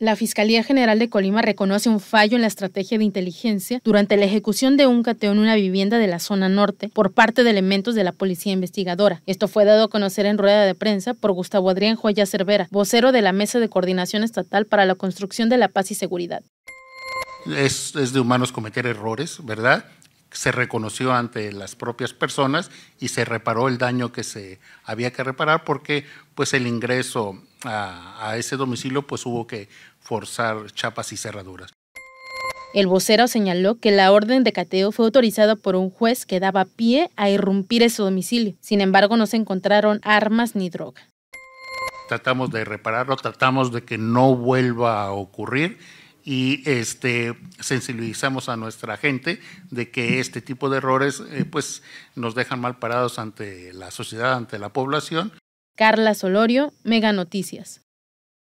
La Fiscalía General de Colima reconoce un fallo en la estrategia de inteligencia durante la ejecución de un cateo en una vivienda de la zona norte por parte de elementos de la policía investigadora. Esto fue dado a conocer en rueda de prensa por Gustavo Adrián Joya Cervera, vocero de la Mesa de Coordinación Estatal para la Construcción de la Paz y Seguridad. Es, de humanos cometer errores, ¿verdad? Se reconoció ante las propias personas y se reparó el daño que se había que reparar porque pues el ingreso a, ese domicilio, pues hubo que forzar chapas y cerraduras. El vocero señaló que la orden de cateo fue autorizada por un juez que daba pie a irrumpir ese domicilio. Sin embargo, no se encontraron armas ni droga. Tratamos de repararlo, tratamos de que no vuelva a ocurrir y este, sensibilizamos a nuestra gente de que este tipo de errores eh, pues, nos dejan mal parados ante la sociedad, ante la población. Carla Solorio, Mega Noticias.